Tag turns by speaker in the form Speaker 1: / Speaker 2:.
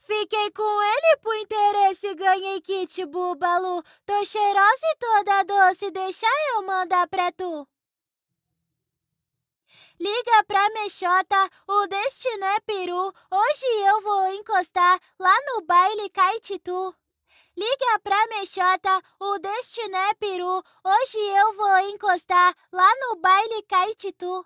Speaker 1: Fiquei com ele por interesse, ganhei kit bubalu. Tô cheirosa e toda doce, deixa eu mandar pra tu. Liga pra mexota, o destino é peru. Hoje eu vou encostar lá no baile Caititu. Liga pra mexota, o destino é peru. Hoje eu vou encostar lá no baile Caititu.